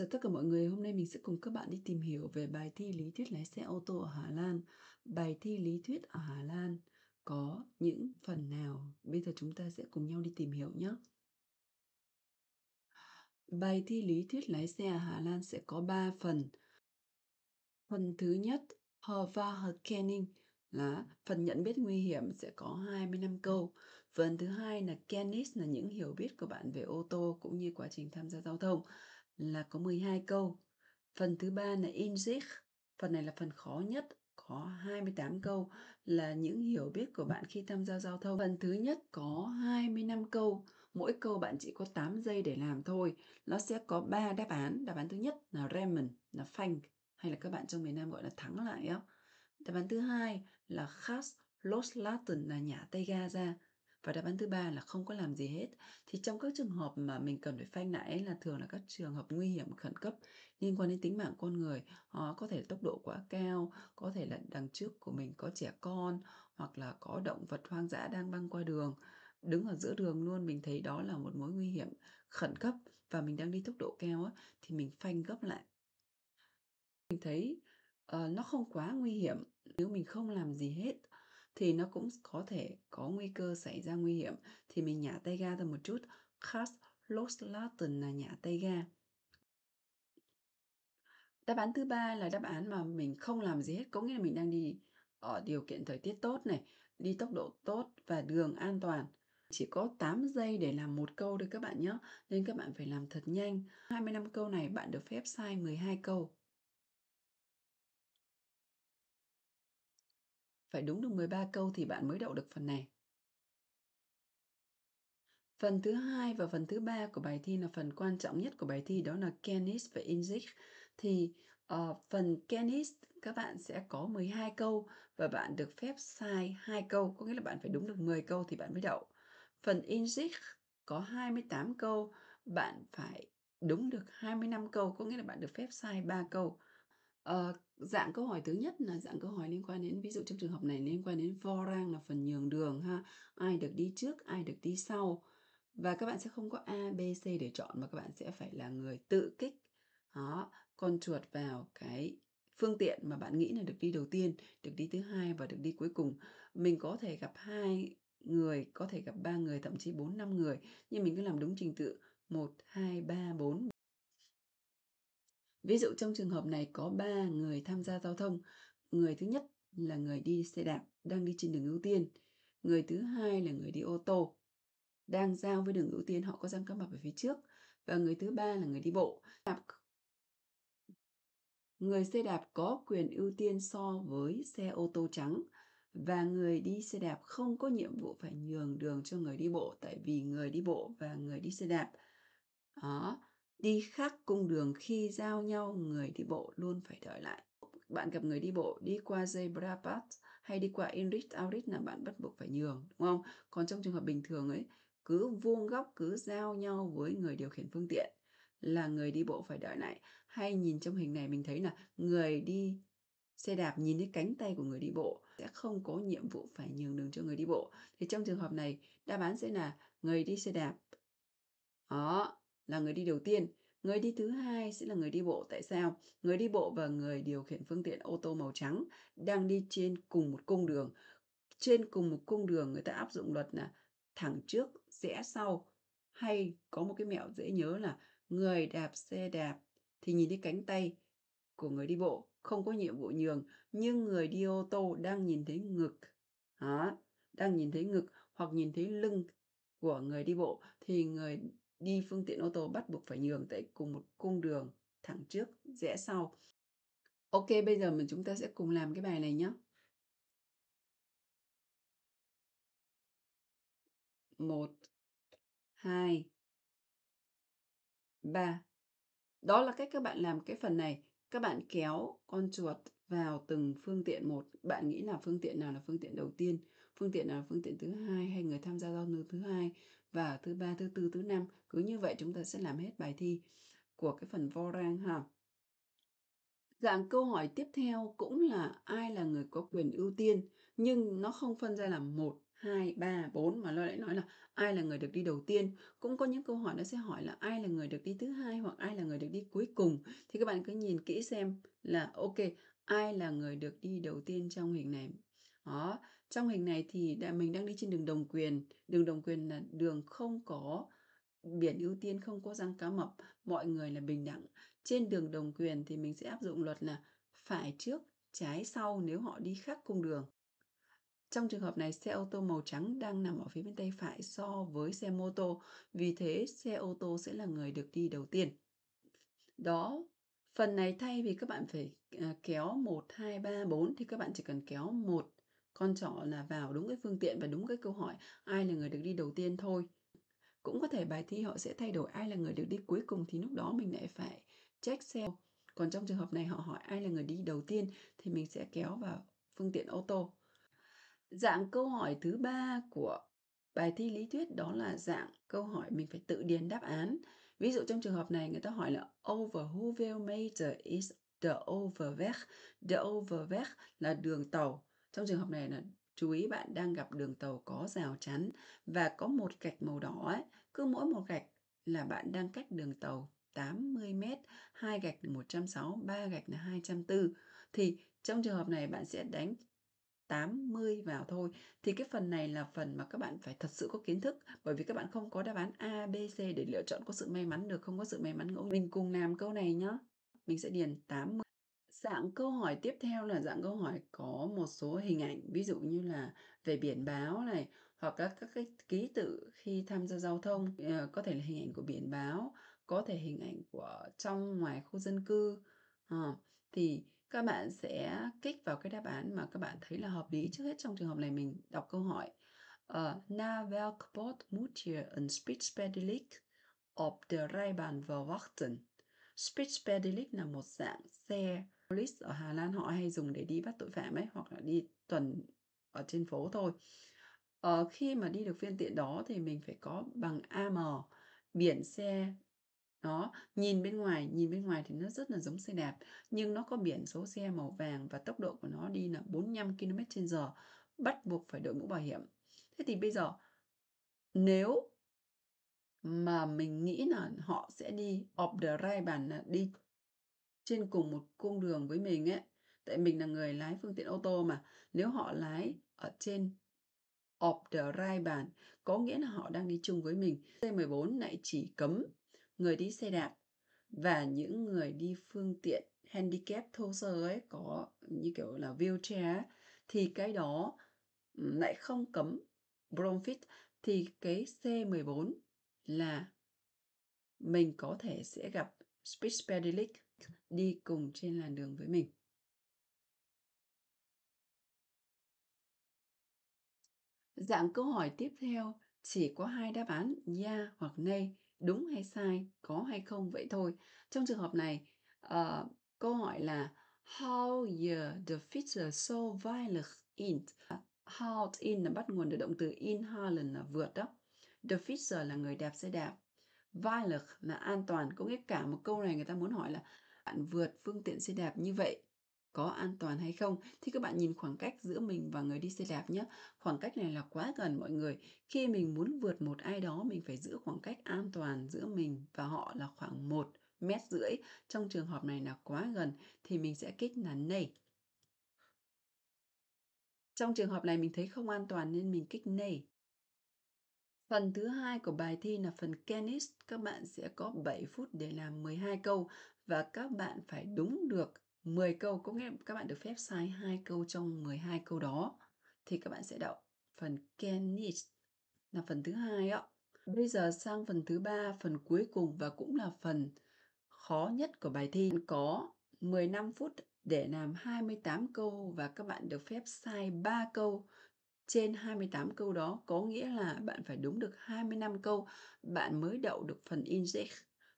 Chào tất cả mọi người, hôm nay mình sẽ cùng các bạn đi tìm hiểu về bài thi lý thuyết lái xe ô tô ở Hà Lan. Bài thi lý thuyết ở Hà Lan có những phần nào? Bây giờ chúng ta sẽ cùng nhau đi tìm hiểu nhé. Bài thi lý thuyết lái xe ở Hà Lan sẽ có 3 phần. Phần thứ nhất, kenning là phần nhận biết nguy hiểm sẽ có 25 câu. Phần thứ hai là Kennis là những hiểu biết của bạn về ô tô cũng như quá trình tham gia giao thông là có 12 câu. Phần thứ ba là Inzich, phần này là phần khó nhất, có 28 câu là những hiểu biết của bạn khi tham gia giao thông. Phần thứ nhất có 25 câu, mỗi câu bạn chỉ có 8 giây để làm thôi. Nó sẽ có 3 đáp án, đáp án thứ nhất là Remen, là Phanh, hay là các bạn trong miền Nam gọi là thắng lại á. Đáp án thứ hai là Khas Los Latin là nhả tay ga ra và đáp án thứ ba là không có làm gì hết thì trong các trường hợp mà mình cần phải phanh nãy là thường là các trường hợp nguy hiểm khẩn cấp liên quan đến tính mạng con người họ có thể tốc độ quá cao có thể là đằng trước của mình có trẻ con hoặc là có động vật hoang dã đang băng qua đường đứng ở giữa đường luôn mình thấy đó là một mối nguy hiểm khẩn cấp và mình đang đi tốc độ cao thì mình phanh gấp lại mình thấy uh, nó không quá nguy hiểm nếu mình không làm gì hết thì nó cũng có thể có nguy cơ xảy ra nguy hiểm thì mình nhả tay ga ra một chút khas los latin là nhả tay ga đáp án thứ ba là đáp án mà mình không làm gì hết có nghĩa là mình đang đi ở điều kiện thời tiết tốt này đi tốc độ tốt và đường an toàn chỉ có 8 giây để làm một câu thôi các bạn nhé nên các bạn phải làm thật nhanh 25 câu này bạn được phép sai 12 câu Phải đúng được 13 câu thì bạn mới đậu được phần này. Phần thứ hai và phần thứ ba của bài thi là phần quan trọng nhất của bài thi đó là Kennis và Inzich. Thì uh, phần Kennis các bạn sẽ có 12 câu và bạn được phép sai hai câu, có nghĩa là bạn phải đúng được 10 câu thì bạn mới đậu. Phần Inzich có 28 câu, bạn phải đúng được 25 câu, có nghĩa là bạn được phép sai 3 câu. Uh, dạng câu hỏi thứ nhất là dạng câu hỏi liên quan đến ví dụ trong trường hợp này liên quan đến vo rang là phần nhường đường ha ai được đi trước ai được đi sau và các bạn sẽ không có a b c để chọn mà các bạn sẽ phải là người tự kích đó con chuột vào cái phương tiện mà bạn nghĩ là được đi đầu tiên được đi thứ hai và được đi cuối cùng mình có thể gặp hai người có thể gặp ba người thậm chí bốn năm người nhưng mình cứ làm đúng trình tự một hai ba bốn Ví dụ trong trường hợp này có 3 người tham gia giao thông. Người thứ nhất là người đi xe đạp đang đi trên đường ưu tiên. Người thứ hai là người đi ô tô đang giao với đường ưu tiên họ có răng các mặt về phía trước và người thứ ba là người đi bộ. Người xe đạp có quyền ưu tiên so với xe ô tô trắng và người đi xe đạp không có nhiệm vụ phải nhường đường cho người đi bộ tại vì người đi bộ và người đi xe đạp đó đi khác cung đường khi giao nhau người đi bộ luôn phải đợi lại bạn gặp người đi bộ đi qua zebra path hay đi qua inrit aurit là bạn bắt buộc phải nhường đúng không còn trong trường hợp bình thường ấy cứ vuông góc cứ giao nhau với người điều khiển phương tiện là người đi bộ phải đợi lại hay nhìn trong hình này mình thấy là người đi xe đạp nhìn thấy cánh tay của người đi bộ sẽ không có nhiệm vụ phải nhường đường cho người đi bộ thì trong trường hợp này đáp án sẽ là người đi xe đạp đó là người đi đầu tiên người đi thứ hai sẽ là người đi bộ tại sao người đi bộ và người điều khiển phương tiện ô tô màu trắng đang đi trên cùng một cung đường trên cùng một cung đường người ta áp dụng luật là thẳng trước rẽ sau hay có một cái mẹo dễ nhớ là người đạp xe đạp thì nhìn thấy cánh tay của người đi bộ không có nhiệm vụ nhường nhưng người đi ô tô đang nhìn thấy ngực đó, đang nhìn thấy ngực hoặc nhìn thấy lưng của người đi bộ thì người đi phương tiện ô tô bắt buộc phải nhường tại cùng một cung đường thẳng trước rẽ sau ok bây giờ mình chúng ta sẽ cùng làm cái bài này nhé một hai ba đó là cách các bạn làm cái phần này các bạn kéo con chuột vào từng phương tiện một bạn nghĩ là phương tiện nào là phương tiện đầu tiên phương tiện nào là phương tiện thứ hai hay người tham gia giao thông thứ hai và thứ ba thứ tư thứ năm cứ như vậy chúng ta sẽ làm hết bài thi của cái phần vo rang ha dạng câu hỏi tiếp theo cũng là ai là người có quyền ưu tiên nhưng nó không phân ra làm một hai ba bốn mà nó lại nói là ai là người được đi đầu tiên. Cũng có những câu hỏi nó sẽ hỏi là ai là người được đi thứ hai hoặc ai là người được đi cuối cùng. Thì các bạn cứ nhìn kỹ xem là ok, ai là người được đi đầu tiên trong hình này đó trong hình này thì đã, mình đang đi trên đường đồng quyền đường đồng quyền là đường không có biển ưu tiên không có răng cá mập mọi người là bình đẳng trên đường đồng quyền thì mình sẽ áp dụng luật là phải trước trái sau nếu họ đi khác cung đường trong trường hợp này, xe ô tô màu trắng đang nằm ở phía bên tay phải so với xe mô tô, vì thế xe ô tô sẽ là người được đi đầu tiên. Đó, phần này thay vì các bạn phải à, kéo 1, 2, 3, 4 thì các bạn chỉ cần kéo 1, con trỏ là vào đúng cái phương tiện và đúng cái câu hỏi ai là người được đi đầu tiên thôi cũng có thể bài thi họ sẽ thay đổi ai là người được đi cuối cùng thì lúc đó mình lại phải check self còn trong trường hợp này họ hỏi ai là người đi đầu tiên thì mình sẽ kéo vào phương tiện ô tô dạng câu hỏi thứ ba của bài thi lý thuyết đó là dạng câu hỏi mình phải tự điền đáp án ví dụ trong trường hợp này người ta hỏi là over who will major is the overweg the overweg là đường tàu trong trường hợp này là chú ý bạn đang gặp đường tàu có rào chắn và có một gạch màu đỏ ấy. cứ mỗi một gạch là bạn đang cách đường tàu 80 m, hai gạch là 160, ba gạch là 240 thì trong trường hợp này bạn sẽ đánh 80 vào thôi thì cái phần này là phần mà các bạn phải thật sự có kiến thức bởi vì các bạn không có đáp án A, B, C để lựa chọn có sự may mắn được không có sự may mắn ngẫu nhiên. Mình cùng làm câu này nhá. Mình sẽ điền 80 Dạng câu hỏi tiếp theo là dạng câu hỏi có một số hình ảnh, ví dụ như là về biển báo này hoặc các các cái ký tự khi tham gia giao thông, ờ, có thể là hình ảnh của biển báo, có thể hình ảnh của trong ngoài khu dân cư. À, thì các bạn sẽ kích vào cái đáp án mà các bạn thấy là hợp lý trước hết trong trường hợp này mình đọc câu hỏi uh, Na welkbot moet je een spitspedelik op de rijbaan verwachten? Spitspedelik là một dạng xe Police ở Hà Lan họ hay dùng để đi bắt tội phạm ấy hoặc là đi tuần ở trên phố thôi. Ờ, khi mà đi được phương tiện đó thì mình phải có bằng AM biển xe nó nhìn bên ngoài nhìn bên ngoài thì nó rất là giống xe đạp nhưng nó có biển số xe màu vàng và tốc độ của nó đi là 45 km/h bắt buộc phải đội mũ bảo hiểm thế thì bây giờ nếu mà mình nghĩ là họ sẽ đi off the right bàn là đi trên cùng một cung đường với mình ấy tại mình là người lái phương tiện ô tô mà nếu họ lái ở trên off the right bàn có nghĩa là họ đang đi chung với mình C14 lại chỉ cấm người đi xe đạp và những người đi phương tiện handicap thô sơ ấy có như kiểu là wheelchair thì cái đó lại không cấm bromfit thì cái C14 là mình có thể sẽ gặp speech pedelec đi cùng trên làn đường với mình Dạng câu hỏi tiếp theo chỉ có hai đáp án ya yeah hoặc nay, đúng hay sai, có hay không vậy thôi. Trong trường hợp này, uh, câu hỏi là How you the feature so violent in? How in là bắt nguồn từ động từ in halen là vượt đó. The feature là người đẹp xe đạp. violent là an toàn. Có nghĩa cả một câu này người ta muốn hỏi là bạn vượt phương tiện xe đạp như vậy có an toàn hay không thì các bạn nhìn khoảng cách giữa mình và người đi xe đạp nhé khoảng cách này là quá gần mọi người khi mình muốn vượt một ai đó mình phải giữ khoảng cách an toàn giữa mình và họ là khoảng một mét rưỡi trong trường hợp này là quá gần thì mình sẽ kích là ney trong trường hợp này mình thấy không an toàn nên mình kích ney Phần thứ hai của bài thi là phần Kenis, các bạn sẽ có 7 phút để làm 12 câu và các bạn phải đúng được 10 câu có nghĩa các bạn được phép sai hai câu trong 12 câu đó thì các bạn sẽ đậu phần can là phần thứ hai ạ. Bây giờ sang phần thứ ba, phần cuối cùng và cũng là phần khó nhất của bài thi. Có 15 phút để làm 28 câu và các bạn được phép sai 3 câu trên 28 câu đó có nghĩa là bạn phải đúng được 25 câu bạn mới đậu được phần index.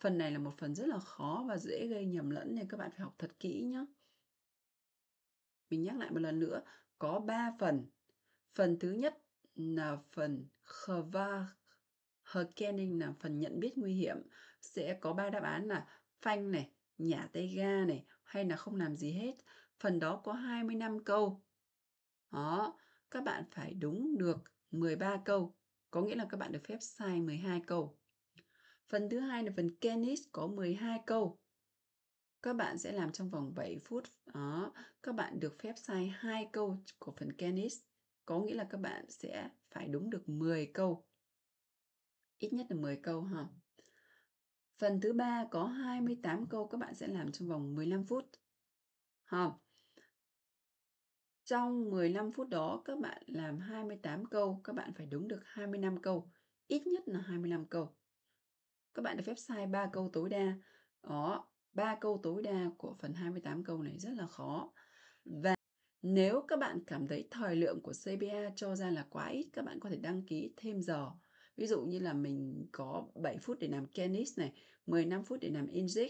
Phần này là một phần rất là khó và dễ gây nhầm lẫn nên các bạn phải học thật kỹ nhé. Mình nhắc lại một lần nữa, có ba phần. Phần thứ nhất là phần khvar Herkening là phần nhận biết nguy hiểm. Sẽ có ba đáp án là phanh này, nhả tay ga này, hay là không làm gì hết. Phần đó có 25 câu. Đó, các bạn phải đúng được 13 câu. Có nghĩa là các bạn được phép sai 12 câu. Phần thứ hai là phần Kennis có 12 câu. Các bạn sẽ làm trong vòng 7 phút. Đó, các bạn được phép sai hai câu của phần Kennis. Có nghĩa là các bạn sẽ phải đúng được 10 câu. Ít nhất là 10 câu ha. Phần thứ ba có 28 câu các bạn sẽ làm trong vòng 15 phút. Ha. Trong 15 phút đó các bạn làm 28 câu, các bạn phải đúng được 25 câu, ít nhất là 25 câu các bạn được phép sai ba câu tối đa đó ba câu tối đa của phần 28 câu này rất là khó và nếu các bạn cảm thấy thời lượng của CBA cho ra là quá ít, các bạn có thể đăng ký thêm giờ. Ví dụ như là mình có 7 phút để làm Kenis này, 15 phút để làm Inzik.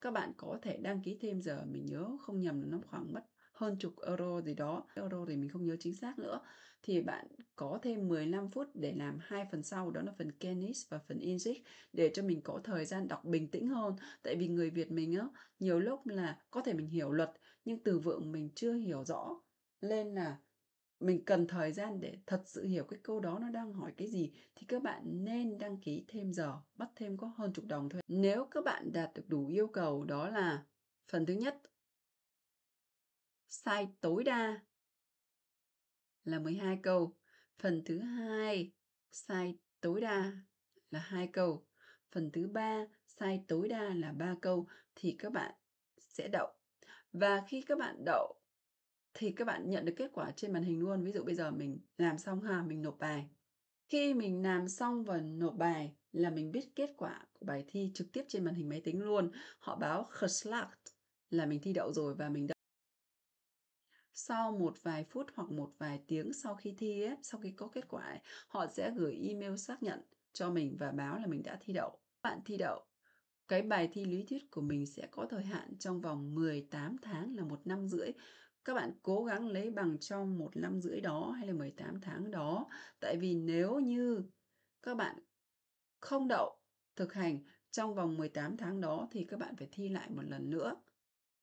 Các bạn có thể đăng ký thêm giờ, mình nhớ không nhầm là nó khoảng mất hơn chục euro gì đó euro thì mình không nhớ chính xác nữa thì bạn có thêm 15 phút để làm hai phần sau đó là phần Kenish và phần Inzik để cho mình có thời gian đọc bình tĩnh hơn tại vì người Việt mình á nhiều lúc là có thể mình hiểu luật nhưng từ vựng mình chưa hiểu rõ nên là mình cần thời gian để thật sự hiểu cái câu đó nó đang hỏi cái gì thì các bạn nên đăng ký thêm giờ bắt thêm có hơn chục đồng thôi nếu các bạn đạt được đủ yêu cầu đó là phần thứ nhất sai tối đa là 12 câu. Phần thứ hai sai tối đa là hai câu. Phần thứ ba sai tối đa là ba câu thì các bạn sẽ đậu. Và khi các bạn đậu thì các bạn nhận được kết quả trên màn hình luôn. Ví dụ bây giờ mình làm xong ha, mình nộp bài. Khi mình làm xong và nộp bài là mình biết kết quả của bài thi trực tiếp trên màn hình máy tính luôn. Họ báo khslag là mình thi đậu rồi và mình đậu sau một vài phút hoặc một vài tiếng sau khi thi ấy, sau khi có kết quả ấy, họ sẽ gửi email xác nhận cho mình và báo là mình đã thi đậu. Bạn thi đậu. Cái bài thi lý thuyết của mình sẽ có thời hạn trong vòng 18 tháng là một năm rưỡi các bạn cố gắng lấy bằng trong một năm rưỡi đó hay là 18 tháng đó tại vì nếu như các bạn không đậu thực hành trong vòng 18 tháng đó thì các bạn phải thi lại một lần nữa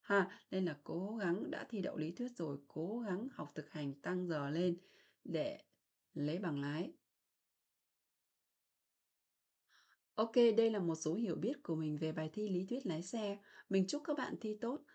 ha nên là cố gắng đã thi đậu lý thuyết rồi cố gắng học thực hành tăng giờ lên để lấy bằng lái Ok, đây là một số hiểu biết của mình về bài thi lý thuyết lái xe. Mình chúc các bạn thi tốt.